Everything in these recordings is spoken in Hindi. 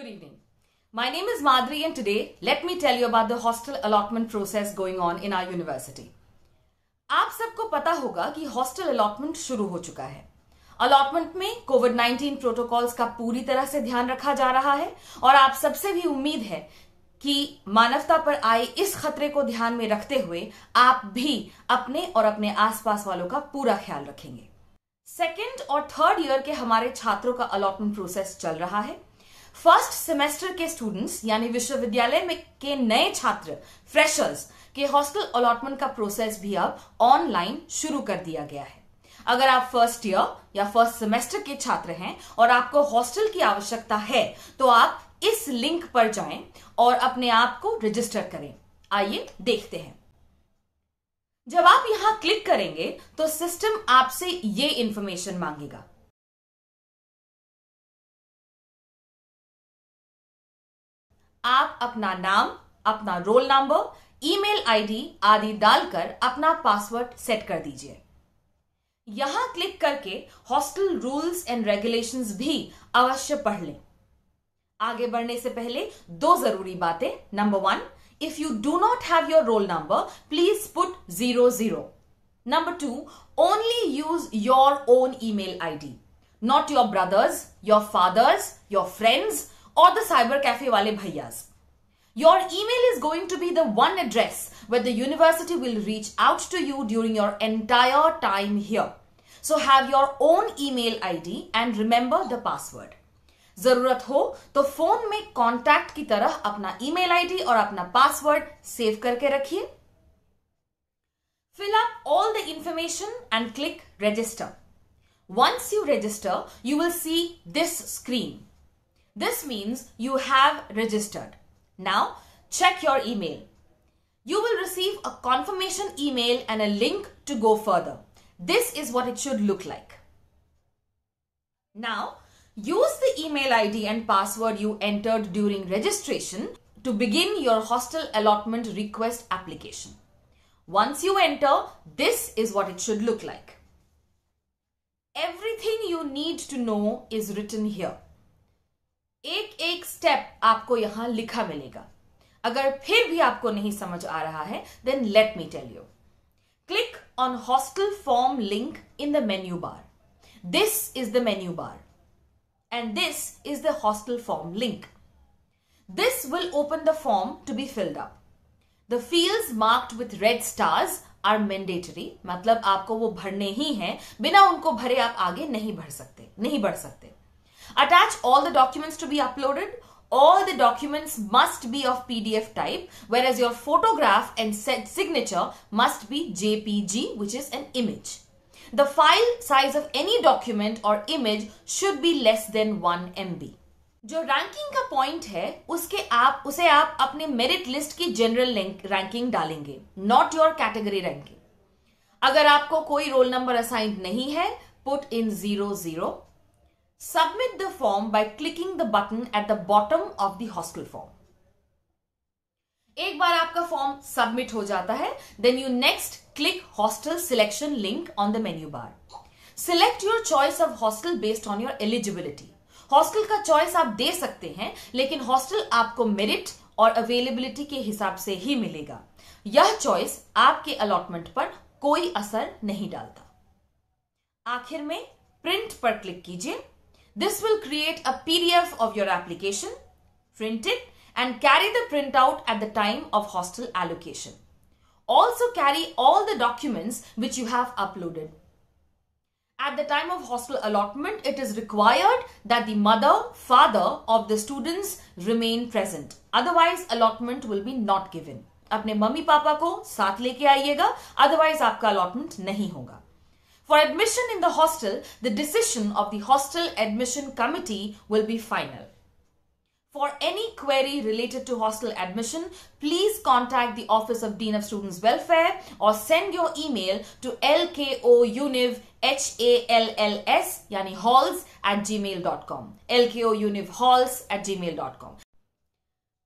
Good evening. My name is Madhuri, and today let me tell you about the hostel allotment process going on in our university. आप सबको पता होगा कि हॉस्टल अलॉटमेंट शुरू हो चुका है अलॉटमेंट में कोविड 19 प्रोटोकॉल्स का पूरी तरह से ध्यान रखा जा रहा है और आप सबसे भी उम्मीद है कि मानवता पर आए इस खतरे को ध्यान में रखते हुए आप भी अपने और अपने आसपास वालों का पूरा ख्याल रखेंगे सेकेंड और थर्ड ईयर के हमारे छात्रों का अलॉटमेंट प्रोसेस चल रहा है फर्स्ट सेमेस्टर के स्टूडेंट्स यानी विश्वविद्यालय में के नए छात्र फ्रेशर्स के हॉस्टल अलॉटमेंट का प्रोसेस भी अब ऑनलाइन शुरू कर दिया गया है अगर आप फर्स्ट ईयर या फर्स्ट सेमेस्टर के छात्र हैं और आपको हॉस्टल की आवश्यकता है तो आप इस लिंक पर जाएं और अपने आप को रजिस्टर करें आइए देखते हैं जब आप यहां क्लिक करेंगे तो सिस्टम आपसे ये इंफॉर्मेशन मांगेगा आप अपना नाम अपना रोल नंबर ईमेल आईडी आदि डालकर अपना पासवर्ड सेट कर दीजिए यहां क्लिक करके हॉस्टल रूल्स एंड रेगुलेशन भी अवश्य पढ़ लें आगे बढ़ने से पहले दो जरूरी बातें number one if you do not have your roll number please put zero zero number two only use your own email ID not your brother's your father's your friend's or the cyber cafe wale bhaiyas. Your email is going to be the one address where the university will reach out to you during your entire time here. So have your own email ID and remember the password. ज़रूरत हो तो फोन में कॉन्टैक्ट की तरह अपना ईमेल आईडी और अपना पासवर्ड सेव करके रखिए Fill up all the information and click register. Once you register, you will see this screen. This means you have registered. Now check your email. You will receive a confirmation email and a link to go further. This is what it should look like. Now use the email ID and password you entered during registration to begin your hostel allotment request application. Once you enter, this is what it should look like. Everything you need to know is written here. एक एक स्टेप आपको यहां लिखा मिलेगा अगर फिर भी आपको नहीं समझ आ रहा है then let me tell you click on hostel form link in the menu bar this is the menu bar and this is the hostel form link this will open the form to be filled up the field marked with red stars are mandatory मतलब आपको वो भरने ही हैं बिना उनको भरे आप आगे नहीं बढ़ सकते नहीं बढ़ सकते Attach all the documents to be uploaded. All the documents must be of PDF type, whereas your photograph and set signature must be JPG, which is an image. The file size of any document or image should be less than 1 MB. जो रैंकिंग का पॉइंट है उसके आप उसे आप अपने मेरिट लिस्ट की जनरल रैंकिंग डालेंगे नॉट योर कैटेगरी रैंकिंग अगर आपको कोई रोल नंबर असाइंड नहीं है put in zero zero Submit the form by clicking the button at the bottom of the hostel form. एक बार आपका फॉर्म सबमिट हो जाता है then you next click hostel selection link on the menu bar select your choice of hostel based on your eligibility hostel का चॉइस आप दे सकते हैं लेकिन हॉस्टल आपको मेरिट और अवेलेबिलिटी के हिसाब से ही मिलेगा यह चॉइस आपके अलॉटमेंट पर कोई असर नहीं डालता आखिर में प्रिंट पर क्लिक कीजिए This will create a PDF of your application, print it and carry the printout at the time of hostel allocation. Also carry all the documents which you have uploaded. At the time of hostel allotment, it is required that the mother, father of the students remain present. Otherwise, allotment will be not given. अपने मम्मी पापा को साथ लेके आइएगा otherwise आपका allotment नहीं होगा for admission in the hostel, the decision of the hostel admission committee will be final. For any query related to hostel admission, please contact the Office of Dean of Students Welfare or send your email to lkounivhalls, yani halls at gmail.com. lkounivhalls at gmail.com.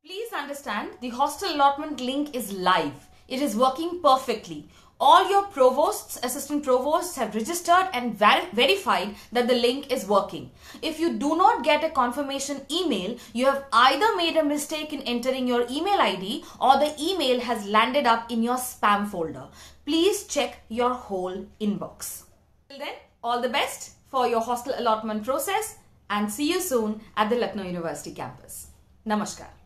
Please understand the hostel allotment link is live. It is working perfectly all your provosts, assistant provosts have registered and ver verified that the link is working. If you do not get a confirmation email, you have either made a mistake in entering your email ID or the email has landed up in your spam folder. Please check your whole inbox. Till then, all the best for your hostel allotment process and see you soon at the Lucknow University campus. Namaskar.